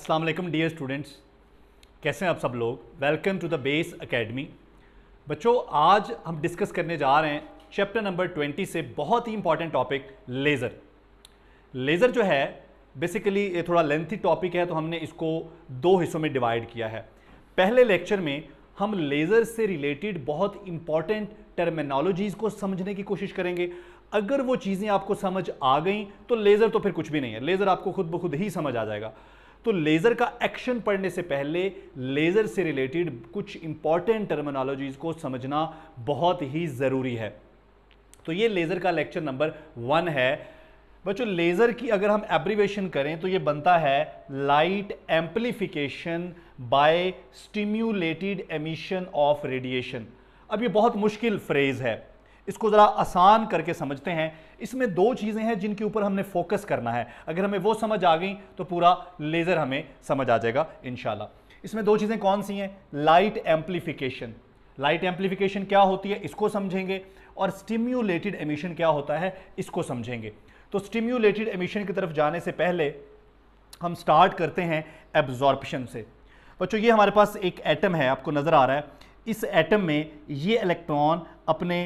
अस्सलाम वालेकुम dear students कैसे हैं आप सब लोग welcome to the Base Academy बच्चों आज हम डिस्कस करने जा रहे हैं चैप्टर नंबर 20 से बहुत ही इंपॉर्टेंट टॉपिक लेज़र लेज़र जो है बेसिकली ये थोड़ा लेंथी टॉपिक है तो हमने इसको दो हिस्सों में डिवाइड किया है पहले लेक्चर में हम लेज़र से रिलेटेड बहुत इंपॉर्टेंट टर्मिनोलॉजीज़ को समझने की कोशिश करेंगे अगर वो चीज़ें आपको समझ आ गई तो लेज़र तो फिर कुछ भी नहीं है लेज़र आपको खुद ब खुद ही समझ आ जाएगा तो लेज़र का एक्शन पढ़ने से पहले लेज़र से रिलेटेड कुछ इंपॉर्टेंट टर्मिनोलॉजीज़ को समझना बहुत ही ज़रूरी है तो ये लेज़र का लेक्चर नंबर वन है बच्चों लेज़र की अगर हम एब्रीवेशन करें तो ये बनता है light amplification by stimulated emission of radiation अब ये बहुत मुश्किल फ्रेज़ है इसको ज़रा आसान करके समझते हैं इसमें दो चीज़ें हैं जिनके ऊपर हमने फोकस करना है अगर हमें वो समझ आ गई तो पूरा लेज़र हमें समझ आ जाएगा इन इसमें दो चीज़ें कौन सी हैं लाइट एम्पलीफिकेशन लाइट एम्पलीफिकेशन क्या होती है इसको समझेंगे और स्टिम्यूलेटेड एमिशन क्या होता है इसको समझेंगे तो स्टिम्यूलेटेड एमिशन की तरफ जाने से पहले हम स्टार्ट करते हैं एब्जॉर्प्शन से बच्चों ये हमारे पास एक एटम है आपको नज़र आ रहा है इस एटम में ये इलेक्ट्रॉन अपने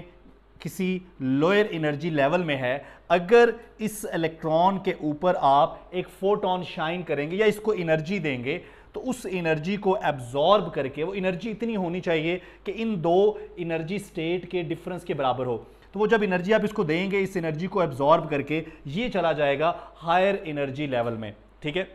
किसी लोअर एनर्जी लेवल में है अगर इस इलेक्ट्रॉन के ऊपर आप एक फोटोन शाइन करेंगे या इसको एनर्जी देंगे तो उस एनर्जी को एब्जॉर्ब करके वो एनर्जी इतनी होनी चाहिए कि इन दो एनर्जी स्टेट के डिफरेंस के बराबर हो तो वो जब एनर्जी आप इसको देंगे इस एनर्जी को एब्जॉर्ब करके ये चला जाएगा हायर एनर्जी लेवल में ठीक है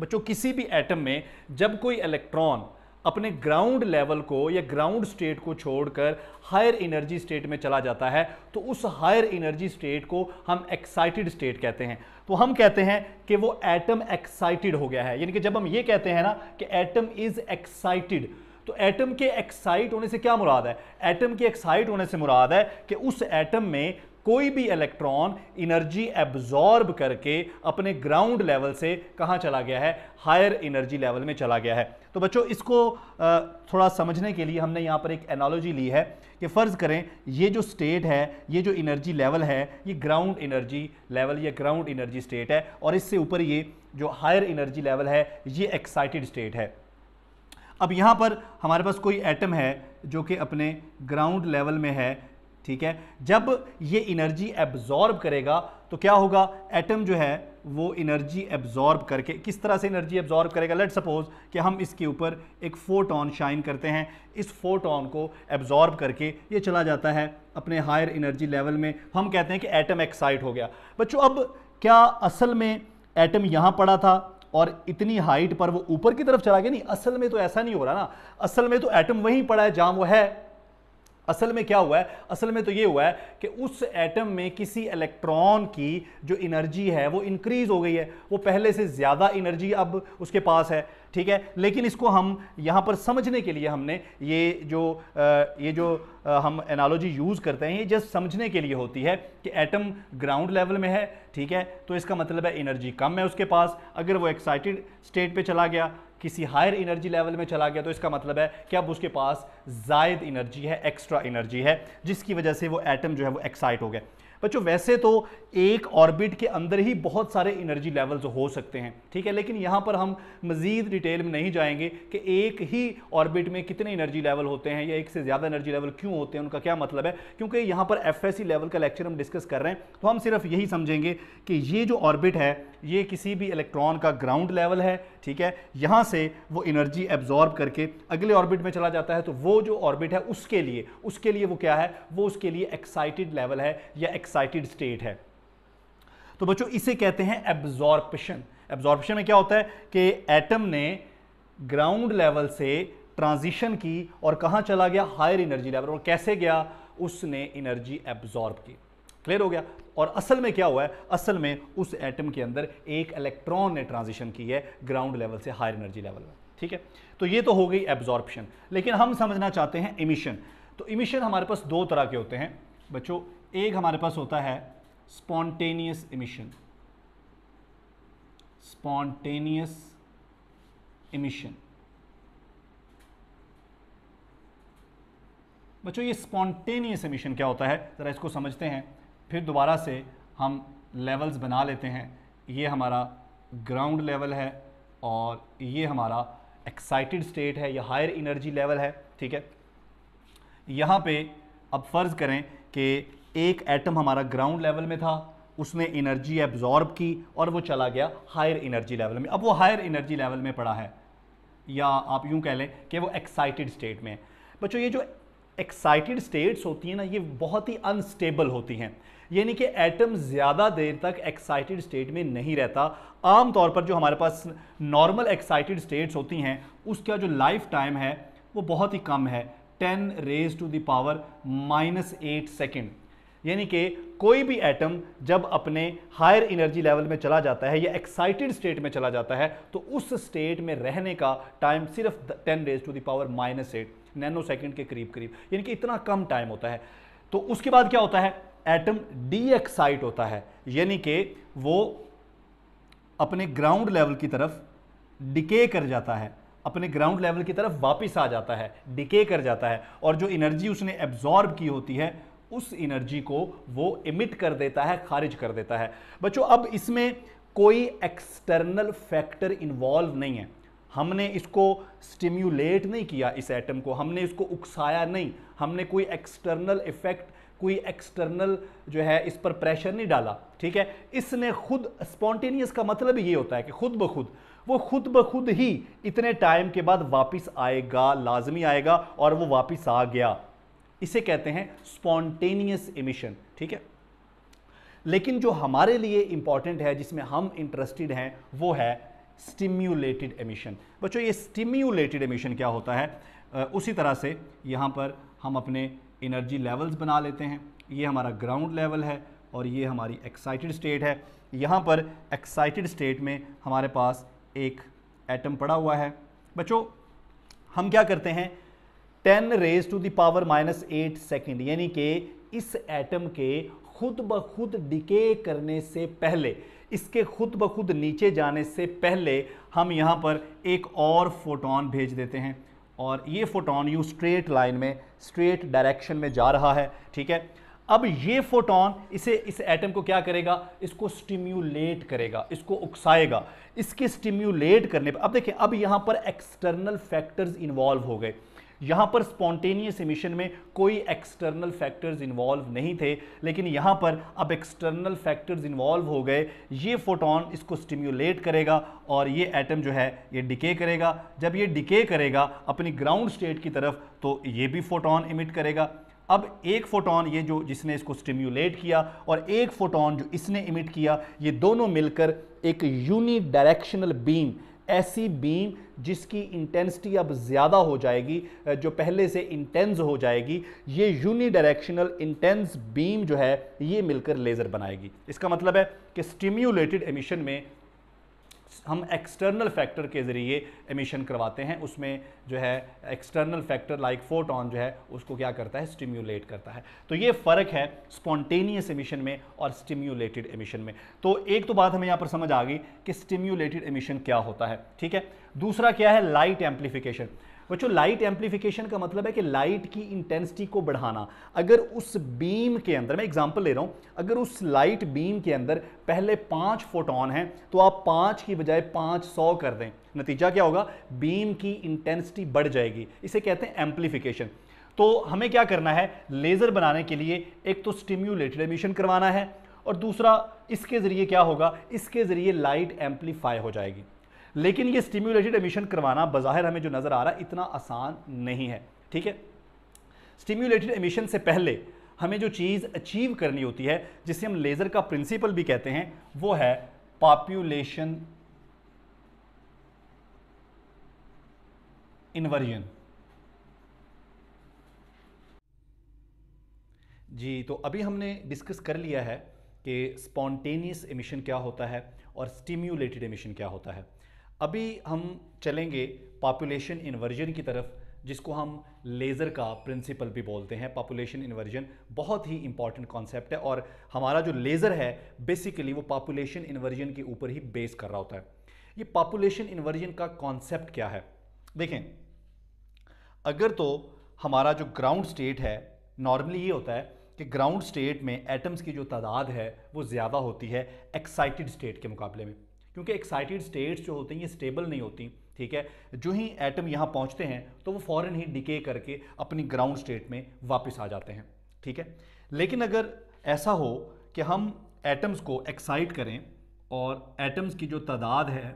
बच्चों किसी भी एटम में जब कोई इलेक्ट्रॉन अपने ग्राउंड लेवल को या ग्राउंड स्टेट को छोड़कर हायर एनर्जी स्टेट में चला जाता है तो उस हायर एनर्जी स्टेट को हम एक्साइटेड स्टेट कहते हैं तो हम कहते हैं कि वो एटम एक्साइटेड हो गया है यानी कि जब हम ये कहते हैं ना कि एटम इज़ एक्साइटेड तो एटम के एक्साइट होने से क्या मुराद है एटम के एक्साइट होने से मुराद है कि उस एटम में कोई भी इलेक्ट्रॉन एनर्जी एब्जॉर्ब करके अपने ग्राउंड लेवल से कहाँ चला गया है हायर एनर्जी लेवल में चला गया है तो बच्चों इसको थोड़ा समझने के लिए हमने यहाँ पर एक एनालॉजी ली है कि फ़र्ज़ करें ये जो स्टेट है ये जो एनर्जी लेवल है ये ग्राउंड एनर्जी लेवल या ग्राउंड एनर्जी स्टेट है और इससे ऊपर ये जो हायर एनर्जी लेवल है ये एक्साइटेड स्टेट है अब यहाँ पर हमारे पास कोई एटम है जो कि अपने ग्राउंड लेवल में है ठीक है जब ये इनर्जी एब्जॉर्ब करेगा तो क्या होगा एटम जो है वो इनर्जी एब्जॉर्ब करके किस तरह से इनर्जी एब्जॉर्ब करेगा लेट सपोज कि हम इसके ऊपर एक फोटोन शाइन करते हैं इस फोटोन को एब्जॉर्ब करके ये चला जाता है अपने हायर इनर्जी लेवल में हम कहते हैं कि एटम एक्साइट हो गया बच्चों अब क्या असल में एटम यहाँ पड़ा था और इतनी हाइट पर वो ऊपर की तरफ चला गया नहीं असल में तो ऐसा नहीं हो रहा ना असल में तो एटम वहीं पड़ा है जहाँ वो है असल में क्या हुआ है असल में तो ये हुआ है कि उस एटम में किसी इलेक्ट्रॉन की जो एनर्जी है वो इंक्रीज हो गई है वो पहले से ज़्यादा एनर्जी अब उसके पास है ठीक है लेकिन इसको हम यहाँ पर समझने के लिए हमने ये जो आ, ये जो आ, हम एनालॉजी यूज़ करते हैं ये जस्ट समझने के लिए होती है कि एटम ग्राउंड लेवल में है ठीक है तो इसका मतलब है एनर्जी कम है उसके पास अगर वो एक्साइटेड स्टेट पे चला गया किसी हायर एनर्जी लेवल में चला गया तो इसका मतलब है कि अब उसके पास जायद एनर्जी है एक्स्ट्रा एनर्जी है जिसकी वजह से वो एटम जो है वो एक्साइट हो गया बच्चों वैसे तो एक ऑर्बिट के अंदर ही बहुत सारे एनर्जी लेवल्स हो सकते हैं ठीक है लेकिन यहाँ पर हम मज़ीद डिटेल में नहीं जाएंगे कि एक ही ऑर्बिट में कितने एनर्जी लेवल होते हैं या एक से ज़्यादा एनर्जी लेवल क्यों होते हैं उनका क्या मतलब है क्योंकि यहाँ पर एफ लेवल का लेक्चर हम डिस्कस कर रहे हैं तो हम सिर्फ यही समझेंगे कि ये जो ऑर्बिट है ये किसी भी इलेक्ट्रॉन का ग्राउंड लेवल है ठीक है यहाँ से वो एनर्जी एब्जॉर्ब करके अगले ऑर्बिट में चला जाता है तो वो जो ऑर्बिट है उसके लिए उसके लिए वो क्या है वो उसके लिए एक्साइटेड लेवल है या एक्साइटेड स्टेट है तो बच्चों इसे कहते हैं एब्जॉर्पेशन एब्जॉर्पेशन में क्या होता है कि एटम ने ग्राउंड लेवल से ट्रांजिशन की और कहाँ चला गया हायर एनर्जी लेवल और कैसे गया उसने एनर्जी एब्जॉर्ब की क्लियर हो गया और असल में क्या हुआ है असल में उस एटम के अंदर एक इलेक्ट्रॉन ने ट्रांजिशन की है ग्राउंड लेवल से हायर एनर्जी लेवल में ठीक है तो ये तो हो गई एब्जॉर्प्शन लेकिन हम समझना चाहते हैं इमिशन तो इमिशन हमारे पास दो तरह के होते हैं बच्चों एक हमारे पास होता है स्पॉन्टेनियस इमिशन स्पॉन्टेनियस इमिशन बच्चों ये स्पॉन्टेनियस इमिशन क्या होता है ज़रा इसको समझते हैं फिर दोबारा से हम लेवल्स बना लेते हैं ये हमारा ग्राउंड लेवल है और ये हमारा एक्साइटेड स्टेट है या हायर इनर्जी लेवल है ठीक है यहाँ पे अब फ़र्ज़ करें कि एक एटम हमारा ग्राउंड लेवल में था उसने एनर्जी एब्जॉर्ब की और वो चला गया हायर एनर्जी लेवल में अब वो हायर एनर्जी लेवल में पड़ा है या आप यूँ कह लें कि वो एक्साइटेड स्टेट में बच्चों ये जो एक्साइटेड स्टेट्स होती हैं ना ये बहुत ही अनस्टेबल होती हैं यानी कि एटम ज़्यादा देर तक एक्साइटेड स्टेट में नहीं रहता आम तौर पर जो हमारे पास नॉर्मल एक्साइटेड स्टेट्स होती हैं उसका जो लाइफ टाइम है वो बहुत ही कम है 10 raise to the power minus eight second यानी कि कोई भी एटम जब अपने हायर एनर्जी लेवल में चला जाता है या एक्साइटेड स्टेट में चला जाता है तो उस स्टेट में रहने का टाइम सिर्फ ten raise to the power minus eight nanosecond के करीब करीब यानी कि इतना कम टाइम होता है तो उसके बाद क्या होता है एटम डी एक्साइट होता है यानी कि वो अपने ग्राउंड लेवल की तरफ डिके कर जाता है अपने ग्राउंड लेवल की तरफ वापस आ जाता है डिके कर जाता है और जो एनर्जी उसने एब्जॉर्ब की होती है उस एनर्जी को वो इमिट कर देता है खारिज कर देता है बच्चों अब इसमें कोई एक्सटर्नल फैक्टर इन्वॉल्व नहीं है हमने इसको स्टिम्यूलेट नहीं किया इस एटम को हमने इसको उकसाया नहीं हमने कोई एक्सटर्नल इफेक्ट कोई एक्सटर्नल जो है इस पर प्रेशर नहीं डाला ठीक है इसने खुद स्पॉन्टेनियस का मतलब ये होता है कि खुद ब खुद वो खुद ब खुद ही इतने टाइम के बाद वापस आएगा लाजमी आएगा और वो वापस आ गया इसे कहते हैं स्पॉन्टेनियस इमिशन ठीक है लेकिन जो हमारे लिए इंपॉर्टेंट है जिसमें हम इंटरेस्टेड हैं वो है स्टिम्यूलेटेड एमिशन बच्चों ये स्टिम्यूलेटेड एमिशन क्या होता है उसी तरह से यहाँ पर हम अपने एनर्जी लेवल्स बना लेते हैं ये हमारा ग्राउंड लेवल है और ये हमारी एक्साइटेड स्टेट है यहाँ पर एक्साइटेड स्टेट में हमारे पास एक एटम पड़ा हुआ है बच्चों हम क्या करते हैं ten raise to the power minus eight second यानी कि इस एटम के खुद ब खुद डिके करने से पहले इसके खुद ब खुद नीचे जाने से पहले हम यहाँ पर एक और फोटोन भेज देते हैं और ये फोटोन यू स्ट्रेट लाइन में स्ट्रेट डायरेक्शन में जा रहा है ठीक है अब ये फोटोन इसे इस एटम को क्या करेगा इसको स्टिम्यूलेट करेगा इसको उकसाएगा इसके स्टिम्यूलेट करने पर अब देखिए अब यहाँ पर एक्सटर्नल फैक्टर्स इन्वॉल्व हो गए यहां पर स्पॉन्टेनियस इमिशन में कोई एक्सटर्नल फैक्टर्स इन्वॉल्व नहीं थे लेकिन यहां पर अब एक्सटर्नल फैक्टर्स इन्वॉल्व हो गए ये फोटोन इसको स्टिम्यूलेट करेगा और ये एटम जो है ये डिके करेगा जब ये डिके करेगा अपनी ग्राउंड स्टेट की तरफ तो ये भी फोटोन इमिट करेगा अब एक फोटोन ये जो जिसने इसको स्टिम्यूलेट किया और एक फोटोन जो इसने इमिट किया ये दोनों मिलकर एक यूनिडायरेक्शनल बीम ऐसी बीम जिसकी इंटेंसिटी अब ज़्यादा हो जाएगी जो पहले से इंटेंस हो जाएगी ये यूनिडायरेक्शनल इंटेंस बीम जो है ये मिलकर लेज़र बनाएगी इसका मतलब है कि स्टिम्यूलेटेड एमिशन में हम एक्सटर्नल फैक्टर के ज़रिए एमिशन करवाते हैं उसमें जो है एक्सटर्नल फैक्टर लाइक फोटोन जो है उसको क्या करता है स्टिम्यूलेट करता है तो ये फ़र्क है स्पॉन्टेनियस एमिशन में और स्टिम्यूलेटेड एमिशन में तो एक तो बात हमें यहाँ पर समझ आ गई कि स्टिम्यूलेटेड एमिशन क्या होता है ठीक है दूसरा क्या है लाइट एम्पलीफिकेशन बच्चों लाइट एम्पलीफिकेशन का मतलब है कि लाइट की इंटेंसिटी को बढ़ाना अगर उस बीम के अंदर मैं एग्जांपल ले रहा हूँ अगर उस लाइट बीम के अंदर पहले पाँच फोटोन हैं तो आप पाँच की बजाय पाँच सौ कर दें नतीजा क्या होगा बीम की इंटेंसिटी बढ़ जाएगी इसे कहते हैं एम्पलीफिकेशन तो हमें क्या करना है लेज़र बनाने के लिए एक तो स्टिम्यूलेटेड एमिशन करवाना है और दूसरा इसके ज़रिए क्या होगा इसके ज़रिए लाइट एम्पलीफाई हो जाएगी लेकिन ये स्टिम्यूलेटेड एमिशन करवाना बाहर हमें जो नज़र आ रहा है इतना आसान नहीं है ठीक है स्टिम्यूलेटेड एमिशन से पहले हमें जो चीज़ अचीव करनी होती है जिसे हम लेज़र का प्रिंसिपल भी कहते हैं वो है पॉपुलेशन इन्वर्जन जी तो अभी हमने डिस्कस कर लिया है कि स्पॉन्टेनियस एमिशन क्या होता है और स्टिम्यूलेटेड एमिशन क्या होता है अभी हम चलेंगे पॉपुलेशन इन्वर्जन की तरफ जिसको हम लेज़र का प्रिंसिपल भी बोलते हैं पॉपुलेशन इन्वर्जन बहुत ही इंपॉर्टेंट कॉन्सेप्ट है और हमारा जो लेज़र है बेसिकली वो पॉपुलेशन इन्वर्जन के ऊपर ही बेस कर रहा होता है ये पॉपुलेशन इन्वर्जन का कॉन्सेप्ट क्या है देखें अगर तो हमारा जो ग्राउंड स्टेट है नॉर्मली ये होता है कि ग्राउंड स्टेट में एटम्स की जो तादाद है वो ज़्यादा होती है एक्साइटेड स्टेट के मुकाबले में क्योंकि एक्साइटेड स्टेट्स जो होती हैं ये स्टेबल नहीं होती ठीक है जो ही एटम यहाँ पहुँचते हैं तो वो फ़ौरन ही डिके करके अपनी ग्राउंड स्टेट में वापस आ जाते हैं ठीक है लेकिन अगर ऐसा हो कि हम एटम्स को एक्साइट करें और एटम्स की जो तादाद है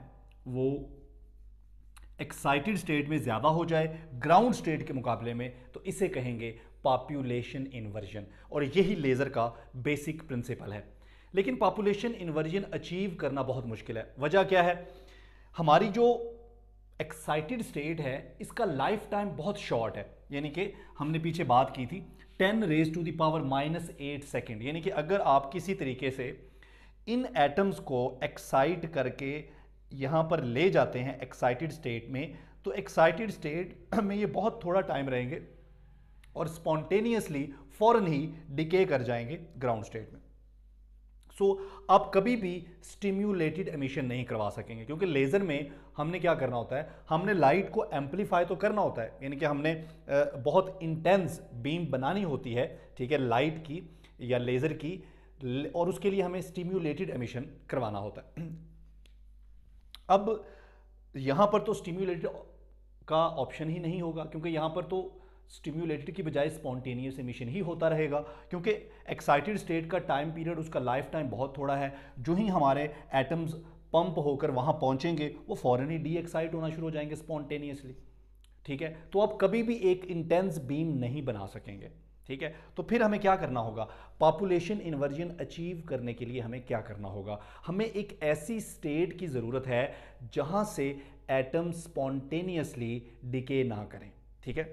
वो एक्साइटेड स्टेट में ज़्यादा हो जाए ग्राउंड स्टेट के मुकाबले में तो इसे कहेंगे पॉपुलेशन इन्वर्जन और यही लेज़र का बेसिक प्रिंसिपल है लेकिन पॉपुलेशन इन्वर्जन अचीव करना बहुत मुश्किल है वजह क्या है हमारी जो एक्साइटेड स्टेट है इसका लाइफ टाइम बहुत शॉर्ट है यानी कि हमने पीछे बात की थी ten raise to the power minus eight second यानी कि अगर आप किसी तरीके से इन एटम्स को एक्साइट करके यहाँ पर ले जाते हैं एक्साइटेड स्टेट में तो एक्साइटेड स्टेट में ये बहुत थोड़ा टाइम रहेंगे और स्पॉन्टेनियसली फ़ौरन ही डिके कर जाएंगे ग्राउंड स्टेट में सो so, आप कभी भी स्टिम्यूलेटेड एमिशन नहीं करवा सकेंगे क्योंकि लेज़र में हमने क्या करना होता है हमने लाइट को एम्पलीफाई तो करना होता है यानी कि हमने बहुत इंटेंस बीम बनानी होती है ठीक है लाइट की या लेज़र की और उसके लिए हमें स्टिम्यूलेटेड एमिशन करवाना होता है अब यहाँ पर तो स्टिम्यूलेटेड का ऑप्शन ही नहीं होगा क्योंकि यहाँ पर तो स्टिम्यूलेटेड की बजाय स्पॉन्टेनियस एमिशन ही होता रहेगा क्योंकि एक्साइटेड स्टेट का टाइम पीरियड उसका लाइफ टाइम बहुत थोड़ा है जो ही हमारे एटम्स पंप होकर वहाँ पहुँचेंगे वो फ़ौरन ही डी एक्साइट होना शुरू हो जाएंगे स्पॉन्टेनियसली ठीक है तो आप कभी भी एक इंटेंस बीम नहीं बना सकेंगे ठीक है तो फिर हमें क्या करना होगा पॉपुलेशन इन्वर्जन अचीव करने के लिए हमें क्या करना होगा हमें एक ऐसी स्टेट की ज़रूरत है जहाँ से एटम स्पॉन्टेनियसली डिके ना करें ठीक है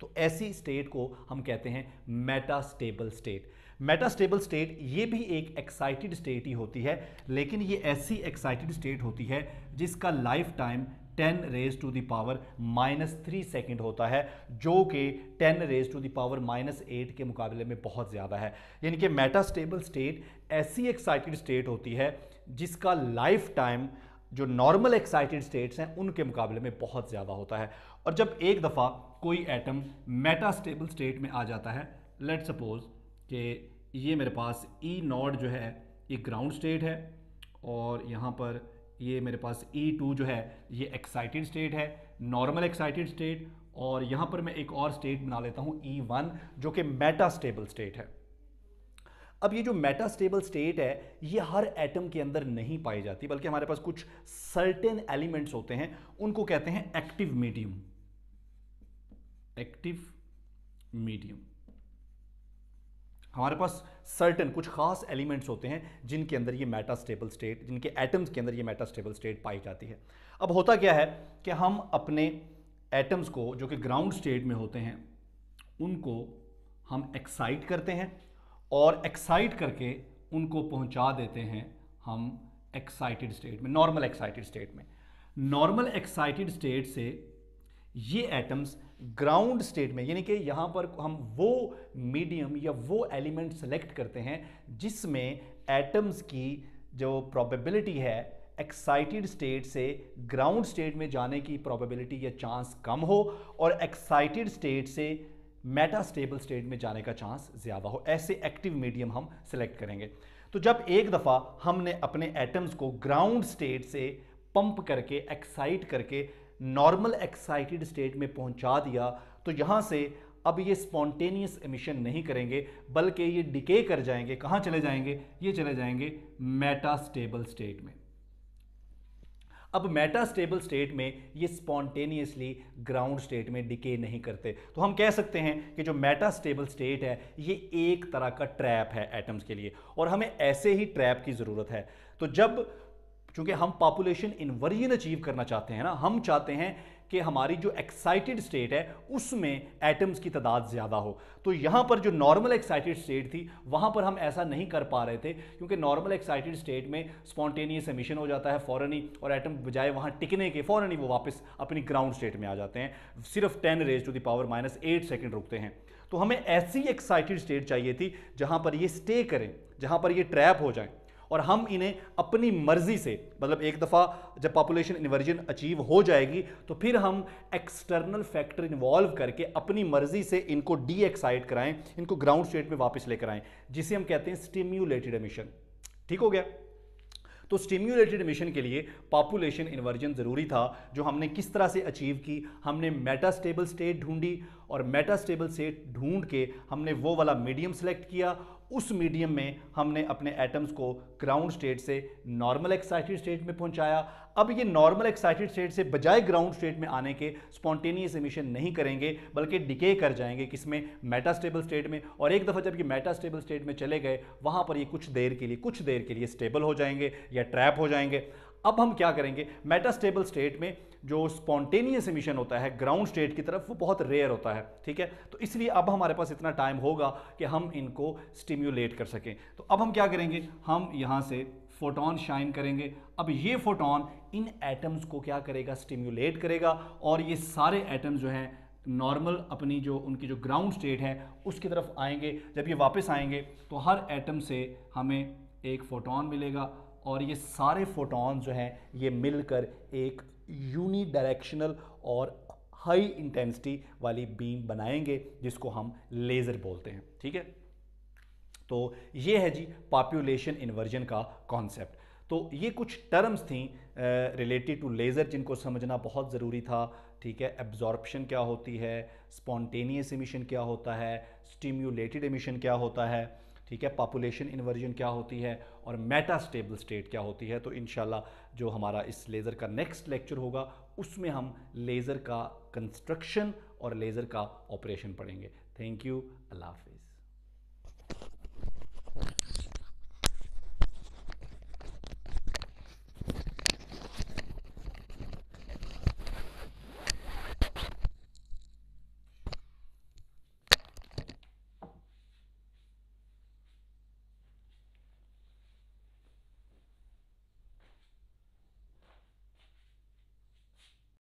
तो ऐसी स्टेट को हम कहते हैं मेटास्टेबल स्टेट मेटास्टेबल स्टेट ये भी एक एक्साइटेड स्टेट ही होती है लेकिन ये ऐसी एक्साइटेड स्टेट होती है जिसका lifetime 10 raise to the power minus three second होता है जो कि 10 raise to the power minus eight के मुकाबले में बहुत ज़्यादा है यानी कि मेटास्टेबल स्टेट ऐसी एक्साइटेड स्टेट होती है जिसका लाइफ टाइम जो नॉर्मल एक्साइटेड स्टेट्स हैं उनके मुकाबले में बहुत ज़्यादा होता है और जब एक दफ़ा कोई एटम स्टेबल स्टेट में आ जाता है लेट सपोज कि ये मेरे पास ई e नॉट जो है ये ग्राउंड स्टेट है और यहाँ पर ये मेरे पास ई e टू जो है ये एक्साइटेड स्टेट है नॉर्मल एक्साइटेड स्टेट और यहाँ पर मैं एक और स्टेट बना लेता हूँ ई e वन जो कि मेटा स्टेबल स्टेट है अब ये जो मेटा स्टेबल स्टेट है ये हर एटम के अंदर नहीं पाई जाती बल्कि हमारे पास कुछ सर्टेन एलिमेंट्स होते हैं उनको कहते हैं एक्टिव मीडियम एक्टिव मीडियम हमारे पास सर्टन कुछ खास एलिमेंट्स होते हैं जिनके अंदर ये स्टेबल स्टेट जिनके एटम्स के अंदर ये मेटास्टेबल स्टेट पाई जाती है अब होता क्या है कि हम अपने एटम्स को जो कि ग्राउंड स्टेट में होते हैं उनको हम एक्साइट करते हैं और एक्साइट करके उनको पहुंचा देते हैं हम एक्साइटेड स्टेट में नॉर्मल एक्साइटेड स्टेट में नॉर्मल एक्साइटेड स्टेट से ये एटम्स ग्राउंड स्टेट में यानी कि यहाँ पर हम वो मीडियम या वो एलिमेंट सेलेक्ट करते हैं जिसमें एटम्स की जो प्रोबेबिलिटी है एक्साइटेड स्टेट से ग्राउंड स्टेट में जाने की प्रोबेबिलिटी या चांस कम हो और एक्साइटेड स्टेट से मेटास्टेबल स्टेट में जाने का चांस ज़्यादा हो ऐसे एक्टिव मीडियम हम सेलेक्ट करेंगे तो जब एक दफ़ा हमने अपने एटम्स को ग्राउंड स्टेट से पंप करके एक्साइट करके नॉर्मल एक्साइटेड स्टेट में पहुंचा दिया तो यहाँ से अब ये स्पॉन्टेनियस एमिशन नहीं करेंगे बल्कि ये डिके कर जाएंगे कहाँ चले जाएंगे ये चले जाएंगे मेटा स्टेबल स्टेट में अब मेटा स्टेबल स्टेट में ये स्पॉन्टेनियसली ग्राउंड स्टेट में डिके नहीं करते तो हम कह सकते हैं कि जो मेटा स्टेबल स्टेट है ये एक तरह का ट्रैप है एटम्स के लिए और हमें ऐसे ही ट्रैप की ज़रूरत है तो जब क्योंकि हम पॉपुलेशन इन्वर्जन अचीव करना चाहते हैं ना हम चाहते हैं कि हमारी जो एक्साइटेड स्टेट है उसमें एटम्स की तादाद ज़्यादा हो तो यहाँ पर जो नॉर्मल एक्साइटेड स्टेट थी वहाँ पर हम ऐसा नहीं कर पा रहे थे क्योंकि नॉर्मल एक्साइटेड स्टेट में स्पॉन्टेनियस एमिशन हो जाता है फ़ौरन ही और एटम बजाय वहाँ टिकने के फ़ौरन ही वो वापस अपनी ग्राउंड स्टेट में आ जाते हैं सिर्फ ten raise to the power minus eight second रुकते हैं तो हमें ऐसी एक्साइटेड स्टेट चाहिए थी जहाँ पर ये स्टे करें जहाँ पर ये ट्रैप हो जाएँ और हम इन्हें अपनी मर्जी से मतलब एक दफ़ा जब पॉपुलेशन इन्वर्जन अचीव हो जाएगी तो फिर हम एक्सटर्नल फैक्टर इन्वॉल्व करके अपनी मर्जी से इनको डी कराएं इनको ग्राउंड स्टेट में वापस लेकर आएँ जिसे हम कहते हैं स्टिम्यूलेटेड एमिशन ठीक हो गया तो स्टिम्यूलेटेड मिशन के लिए पॉपुलेशन इन्वर्जन ज़रूरी था जो हमने किस तरह से अचीव की हमने मेटास्टेबल स्टेट ढूंढी और मेटास्टेबल स्टेट ढूंढ के हमने वो वाला मीडियम सेलेक्ट किया उस मीडियम में हमने अपने एटम्स को ग्राउंड स्टेट से नॉर्मल एक्साइटेड स्टेट में पहुंचाया अब ये नॉर्मल एक्साइटेड स्टेट से बजाय ग्राउंड स्टेट में आने के स्पॉन्टेनियस एमिशन नहीं करेंगे बल्कि डिके कर जाएंगे किसमें मेटास्टेबल स्टेट में और एक दफ़ा जब ये मेटास्टेबल स्टेट में चले गए वहाँ पर ये कुछ देर के लिए कुछ देर के लिए स्टेबल हो जाएंगे या ट्रैप हो जाएंगे अब हम क्या करेंगे मेटास्टेबल स्टेट में जो स्पॉन्टेनियस एमिशन होता है ग्राउंड स्टेट की तरफ वो बहुत रेयर होता है ठीक है तो इसलिए अब हमारे पास इतना टाइम होगा कि हम इनको स्टिम्यूलेट कर सकें तो अब हम क्या करेंगे हम यहाँ से फोटोन शाइन करेंगे अब ये फोटोन इन एटम्स को क्या करेगा स्टिम्यूलेट करेगा और ये सारे एटम्स जो हैं नॉर्मल अपनी जो उनकी जो ग्राउंड स्टेट है उसकी तरफ आएंगे जब ये वापस आएंगे तो हर एटम से हमें एक फोटोन मिलेगा और ये सारे फोटॉन जो हैं ये मिलकर एक यूनी डायरेक्शनल और हाई इंटेंसिटी वाली बीम बनाएंगे जिसको हम लेज़र बोलते हैं ठीक है तो ये है जी पॉपुलेशन इन्वर्जन का कॉन्सेप्ट तो ये कुछ टर्म्स थी रिलेटेड टू लेज़र जिनको समझना बहुत ज़रूरी था ठीक है एब्जॉर्प्शन क्या होती है स्पॉन्टेनियस इमिशन क्या होता है स्टिम्यूलेटेड इमिशन क्या होता है ठीक है पॉपुलेशन इन्वर्जन क्या होती है और मेटा स्टेबल स्टेट क्या होती है तो इन जो हमारा इस लेज़र का नेक्स्ट लेक्चर होगा उसमें हम लेज़र का कंस्ट्रक्शन और लेज़र का ऑपरेशन पढ़ेंगे थैंक यू अल्लाह